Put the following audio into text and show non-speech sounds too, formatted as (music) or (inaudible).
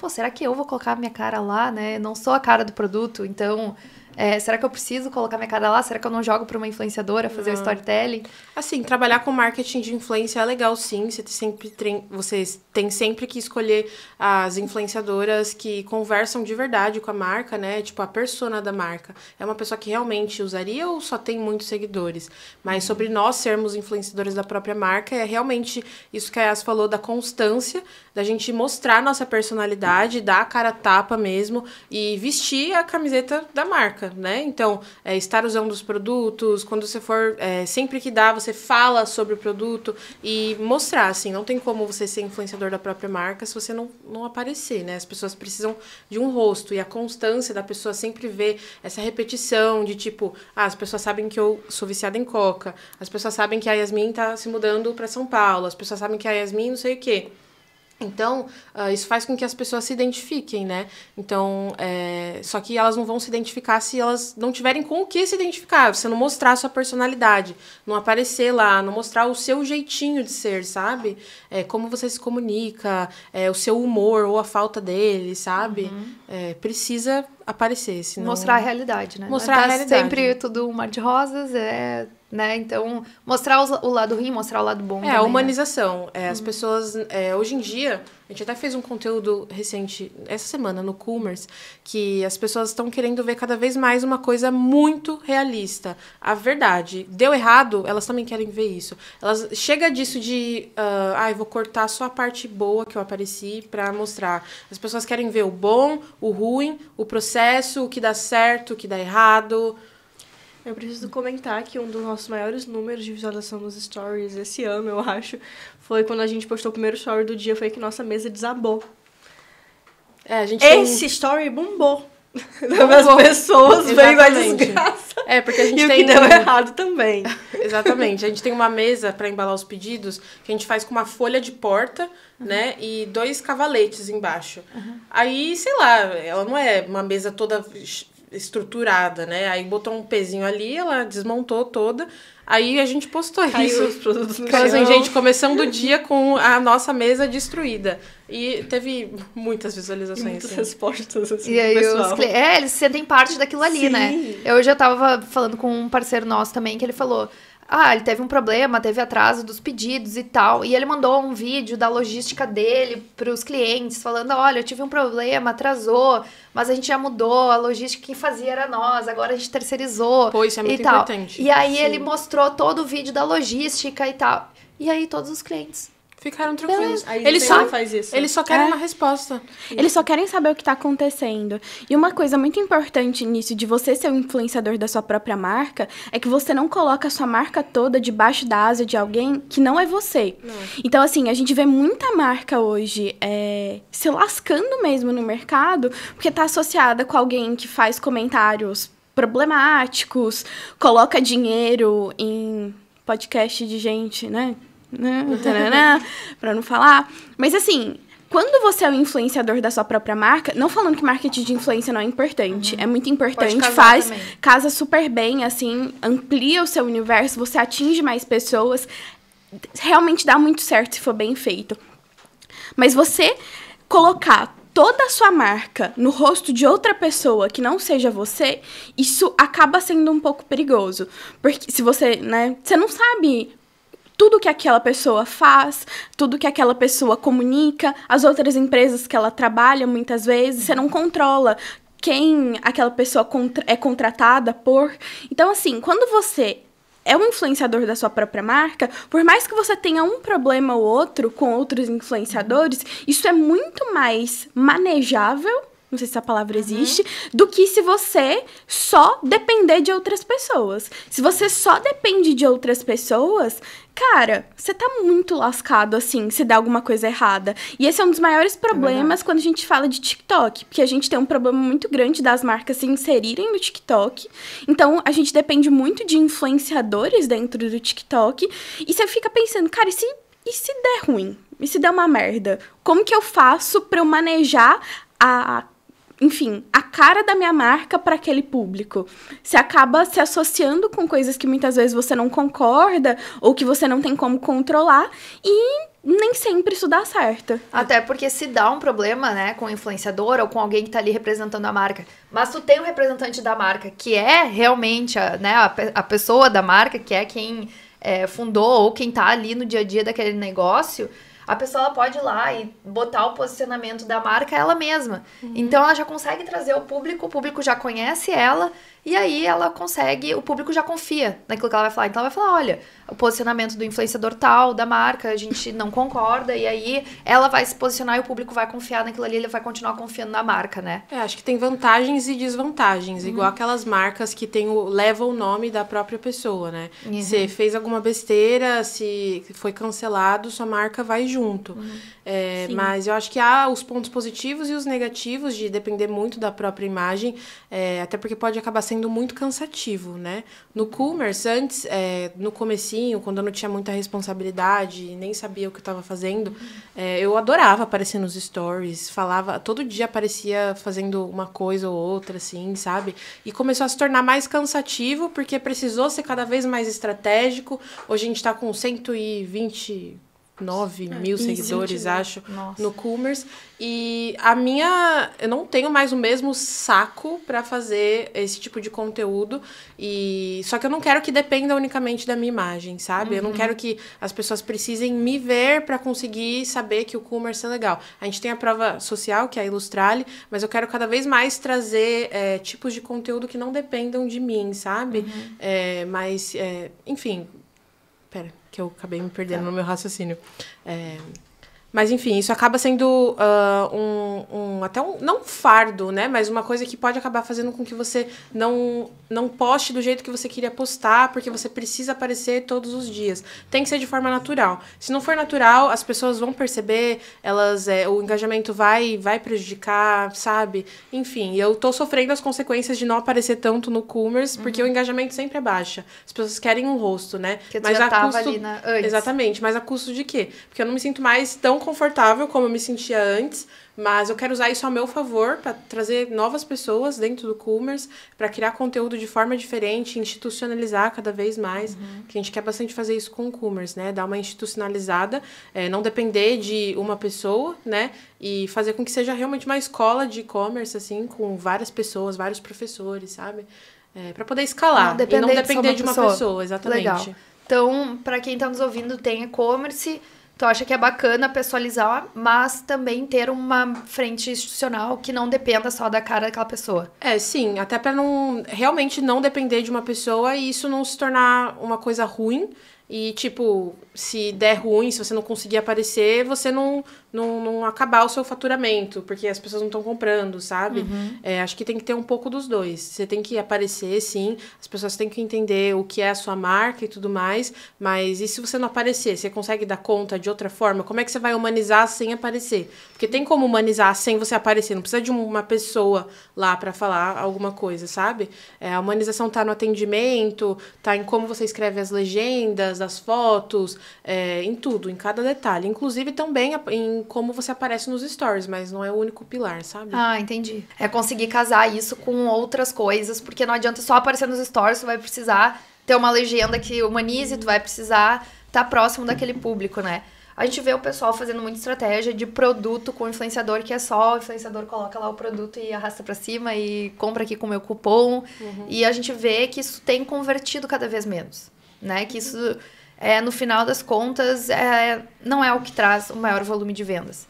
pô, será que eu vou colocar minha cara lá, né? Não sou a cara do produto, então é, será que eu preciso colocar minha cara lá? Será que eu não jogo para uma influenciadora fazer uhum. o storytelling? Assim, trabalhar com marketing de influência é legal, sim. Você sempre tem, você tem sempre que escolher as influenciadoras que conversam de verdade com a marca, né? Tipo, a persona da marca. É uma pessoa que realmente usaria ou só tem muitos seguidores? Mas sobre nós sermos influenciadores da própria marca, é realmente isso que a Yas falou da constância, da gente mostrar nossa personalidade, dar a cara tapa mesmo e vestir a camiseta da marca marca, né? Então, é, estar usando os produtos, quando você for, é, sempre que dá, você fala sobre o produto e mostrar, assim, não tem como você ser influenciador da própria marca se você não, não aparecer, né? As pessoas precisam de um rosto e a constância da pessoa sempre ver essa repetição de tipo, ah, as pessoas sabem que eu sou viciada em coca, as pessoas sabem que a Yasmin tá se mudando para São Paulo, as pessoas sabem que a Yasmin não sei o quê. Então, ah, isso faz com que as pessoas se identifiquem, né? Então, é... só que elas não vão se identificar se elas não tiverem com o que se identificar, você não mostrar a sua personalidade, não aparecer lá, não mostrar o seu jeitinho de ser, sabe? É, como você se comunica, é, o seu humor ou a falta dele, sabe? Uhum. É, precisa aparecer, senão... Mostrar a realidade, né? Mostrar tá a é realidade. sempre tudo um mar de rosas, é né? Então, mostrar o lado ruim, mostrar o lado bom. É, também, a né? humanização. Né? É, as hum. pessoas, é, hoje em dia, a gente até fez um conteúdo recente, essa semana, no Coomers, que as pessoas estão querendo ver cada vez mais uma coisa muito realista. A verdade. Deu errado, elas também querem ver isso. Elas Chega disso de, uh, ah, eu vou cortar só a parte boa que eu apareci para mostrar. As pessoas querem ver o bom, o ruim, o processo, o que dá certo, o que dá errado. Eu preciso comentar que um dos nossos maiores números de visualização nos stories esse ano, eu acho, foi quando a gente postou o primeiro story do dia, foi que nossa mesa desabou. É, a gente tem- Esse story bombou. (laughs) As pessoas vendo a desgraça. É, porque a gente E o tem... que deu errado também. (laughs) Exatamente. A gente tem uma mesa para embalar os pedidos que a gente faz com uma folha de porta, uhum. né? E dois cavaletes embaixo. Uhum. Aí, sei lá, ela não é uma mesa toda estruturada, né? Aí botou um pezinho ali, ela desmontou toda. Aí a gente postou Caiu isso. os produtos no Cara, assim, gente, começando o dia com a nossa mesa destruída. E teve muitas visualizações. E muitas assim. respostas, assim, e aí pessoal. Os É, eles sentem parte daquilo ali, né? Sim. né? Eu já tava falando com um parceiro nosso também, que ele falou ah, ele teve um problema, teve atraso dos pedidos e tal. E ele mandou um vídeo da logística dele para os clientes, falando: olha, eu tive um problema, atrasou, mas a gente já mudou, a logística que fazia era nós, agora a gente terceirizou. Pois, isso é muito e importante. Tal. E aí Sim. ele mostrou todo o vídeo da logística e tal. E aí todos os clientes Ficaram tranquilos. Eles só, faz isso. eles só querem é. uma resposta. Eles só querem saber o que está acontecendo. E uma coisa muito importante nisso de você ser o um influenciador da sua própria marca é que você não coloca a sua marca toda debaixo da asa de alguém que não é você. Não. Então, assim, a gente vê muita marca hoje é, se lascando mesmo no mercado porque está associada com alguém que faz comentários problemáticos, coloca dinheiro em podcast de gente, né? para né? (laughs) não falar. Mas assim, quando você é o influenciador da sua própria marca, não falando que marketing de influência não é importante, uhum. é muito importante, faz, também. casa super bem, assim, amplia o seu universo, você atinge mais pessoas, realmente dá muito certo se for bem feito. Mas você colocar toda a sua marca no rosto de outra pessoa que não seja você, isso acaba sendo um pouco perigoso. Porque se você, né, você não sabe tudo que aquela pessoa faz, tudo que aquela pessoa comunica, as outras empresas que ela trabalha muitas vezes, você não controla quem aquela pessoa contra é contratada por. Então, assim, quando você é um influenciador da sua própria marca, por mais que você tenha um problema ou outro com outros influenciadores, isso é muito mais manejável não sei se a palavra uhum. existe, do que se você só depender de outras pessoas. Se você só depende de outras pessoas, cara, você tá muito lascado assim, se der alguma coisa errada. E esse é um dos maiores é problemas é quando a gente fala de TikTok, porque a gente tem um problema muito grande das marcas se inserirem no TikTok. Então, a gente depende muito de influenciadores dentro do TikTok, e você fica pensando, cara, e se e se der ruim? E se der uma merda? Como que eu faço para eu manejar a enfim, a cara da minha marca para aquele público. Você acaba se associando com coisas que muitas vezes você não concorda ou que você não tem como controlar e nem sempre isso dá certo. Até porque se dá um problema, né, com o influenciador ou com alguém que tá ali representando a marca, mas tu tem um representante da marca que é realmente a, né, a, a pessoa da marca, que é quem é, fundou ou quem tá ali no dia a dia daquele negócio, a pessoa pode ir lá e botar o posicionamento da marca ela mesma. Uhum. Então ela já consegue trazer o público, o público já conhece ela e aí ela consegue, o público já confia naquilo que ela vai falar. Então ela vai falar, olha, o posicionamento do influenciador tal, da marca, a gente não concorda. E aí ela vai se posicionar e o público vai confiar naquilo ali, ele vai continuar confiando na marca, né? É, acho que tem vantagens e desvantagens, uhum. igual aquelas marcas que tem o, levam o nome da própria pessoa, né? Uhum. fez alguma besteira, se foi cancelado, sua marca vai junto. Uhum. É, mas eu acho que há os pontos positivos e os negativos de depender muito da própria imagem, é, até porque pode acabar sendo muito cansativo, né? No Coomers, antes, é, no comecinho, quando eu não tinha muita responsabilidade, nem sabia o que eu estava fazendo, é, eu adorava aparecer nos stories, falava, todo dia aparecia fazendo uma coisa ou outra, assim, sabe? E começou a se tornar mais cansativo, porque precisou ser cada vez mais estratégico. Hoje a gente está com 120 9 é, mil seguidores, acho, Nossa. no Coomers. E a minha. Eu não tenho mais o mesmo saco para fazer esse tipo de conteúdo. e Só que eu não quero que dependa unicamente da minha imagem, sabe? Uhum. Eu não uhum. quero que as pessoas precisem me ver para conseguir saber que o Coomers é legal. A gente tem a prova social, que é a Ilustrale, mas eu quero cada vez mais trazer é, tipos de conteúdo que não dependam de mim, sabe? Uhum. É, mas, é, enfim, Pera, que eu acabei me perdendo tá. no meu raciocínio. É, mas enfim, isso acaba sendo uh, um, um, até um, não um fardo, né? Mas uma coisa que pode acabar fazendo com que você não, não poste do jeito que você queria postar, porque você precisa aparecer todos os dias. Tem que ser de forma natural. Se não for natural, as pessoas vão perceber, elas é, o engajamento vai vai prejudicar, sabe? Enfim, eu tô sofrendo as consequências de não aparecer tanto no Coomers, uhum. porque o engajamento sempre é baixa. As pessoas querem um rosto, né? Que mas já a custo... ali na... Exatamente, mas a custo de quê? Porque eu não me sinto mais tão confortável como eu me sentia antes, mas eu quero usar isso a meu favor para trazer novas pessoas dentro do Coomers, para criar conteúdo de forma diferente, institucionalizar cada vez mais, uhum. que a gente quer bastante fazer isso com o Coomers, né? Dar uma institucionalizada, é, não depender de uma pessoa, né? E fazer com que seja realmente uma escola de e-commerce, assim, com várias pessoas, vários professores, sabe? É, para poder escalar não ah, e não depender de uma, de uma pessoa. pessoa, exatamente. Legal. Então, para quem está nos ouvindo, tem e-commerce Tu acha que é bacana pessoalizar, mas também ter uma frente institucional que não dependa só da cara daquela pessoa. É, sim, até para não realmente não depender de uma pessoa e isso não se tornar uma coisa ruim, e, tipo, se der ruim, se você não conseguir aparecer, você não, não, não acabar o seu faturamento, porque as pessoas não estão comprando, sabe? Uhum. É, acho que tem que ter um pouco dos dois. Você tem que aparecer, sim, as pessoas têm que entender o que é a sua marca e tudo mais, mas e se você não aparecer? Você consegue dar conta de outra forma? Como é que você vai humanizar sem aparecer? Porque tem como humanizar sem você aparecer, não precisa de uma pessoa lá para falar alguma coisa, sabe? É, a humanização tá no atendimento, tá em como você escreve as legendas, das fotos, é, em tudo, em cada detalhe. Inclusive também em como você aparece nos stories, mas não é o único pilar, sabe? Ah, entendi. É conseguir casar isso com outras coisas, porque não adianta só aparecer nos stories, você vai precisar ter uma legenda que humanize, tu vai precisar estar tá próximo daquele público, né? A gente vê o pessoal fazendo muita estratégia de produto com influenciador, que é só o influenciador coloca lá o produto e arrasta para cima e compra aqui com o meu cupom. Uhum. E a gente vê que isso tem convertido cada vez menos né? Que isso, é, no final das contas, é, não é o que traz o maior volume de vendas.